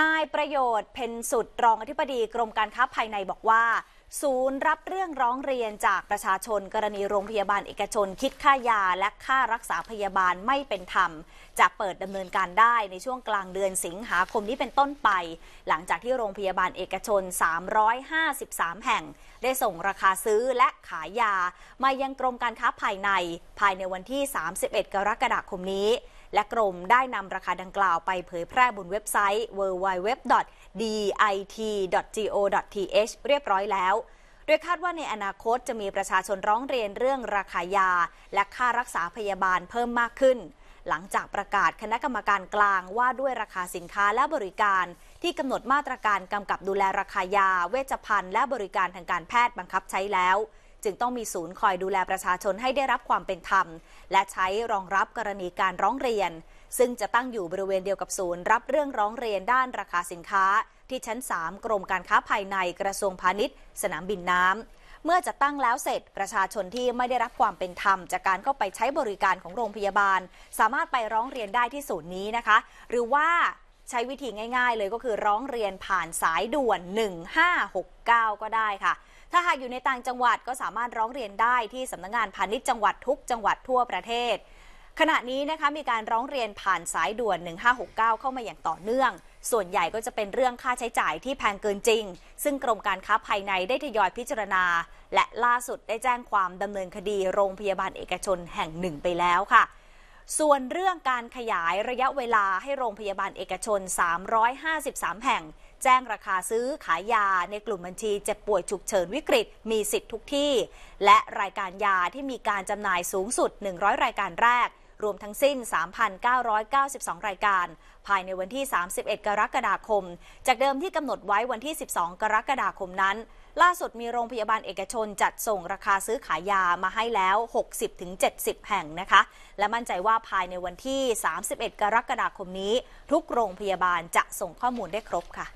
นายประโยชน์เพนสุด รองอธิบดีกรมการค้าภายในบอกว่า ศูนย์รับเรื่องร้องเรียนจากประชาชนกรณีโรงพยาบาลเอกชนคิดค่ายาและค่ารักษาพยาบาลไม่เป็นธรรม จะเปิดดำเนินการได้ในช่วงกลางเดือนสิงหาคมนี้เป็นต้นไป หลังจากที่โรงพยาบาลเอกชน 353 แห่ง ได้ส่งราคาซื้อและขายยามายังกรมการค้าภายในภายในวันที่ 31 กรกฎาคมนี้และกรมได้นำราคาดังกล่าวไปเผยแพร่บนเว็บไซต์ www.dit.go.th เรียบร้อยแล้ว โดยคาดว่าในอนาคตจะมีประชาชนร้องเรียนเรื่องราคายา และค่ารักษาพยาบาลเพิ่มมากขึ้น หลังจากประกาศคณะกรรมการกลางว่าด้วยราคาสินค้าและบริการ ที่กำหนดมาตรการกำกับดูแลราคายา เวชภัณฑ์ และบริการทางการแพทย์บังคับใช้แล้วจึงต้องมีศูนย์คอยดูแลประชาชนให้ได้รับความเป็นธรรมและใช้รองรับกรณีการร้องเรียน ซึ่งจะตั้งอยู่บริเวณเดียวกับศูนย์รับเรื่องร้องเรียนด้านราคาสินค้า ที่ชั้น3กรมการค้าภายในกระทรวงพาณิชย์ สนามบินน้ำเมื่อจะตั้งแล้วเสร็จประชาชนที่ไม่ได้รับความเป็นธรรม จากการเข้าไปใช้บริการของโรงพยาบาล สามารถไปร้องเรียนได้ที่ศูนย์นี้นะคะ หรือว่าใช้วิธีง่ายๆเลยก็คือร้องเรียนผ่านสายด่วน 1569 ก็ได้ค่ะ ถ้าหากอยู่ในต่างจังหวัดก็สามารถร้องเรียนได้ที่สำนักงงานพาณิชย์จังหวัดทุกจังหวัดทั่วประเทศ ขณะนี้นะคะมีการร้องเรียนผ่านสายด่วน 1569 เข้ามาอย่างต่อเนื่อง ส่วนใหญ่ก็จะเป็นเรื่องค่าใช้จ่ายที่แพงเกินจริง ซึ่งกรมการค้าภายในได้ทยอยพิจารณา และล่าสุดได้แจ้งความดำเนินคดี โรงพยาบาลเอกชนแห่งหนึ่งไปแล้วค่ะส่วนเรื่องการขยายระยะเวลาให้โรงพยาบาลเอกชน 353 แห่ง แจ้งราคาซื้อขายยาในกลุ่มบัญชีเจ็บป่วยฉุกเฉินวิกฤตมีสิทธิ์ทุกที่ และรายการยาที่มีการจำหน่ายสูงสุด 100 รายการแรก รวมทั้งสิ้น 3,992 รายการ ภายในวันที่ 31 กรกฎาคม จากเดิมที่กำหนดไว้วันที่ 12 กรกฎาคมนั้นล่าสุดมีโรงพยาบาลเอกชนจัดส่งราคาซื้อขายยามาให้แล้ว 60-70 แห่งนะคะ และมั่นใจว่าภายในวันที่ 31 กรกฎาคมนี้ ทุกโรงพยาบาลจะส่งข้อมูลได้ครบค่ะ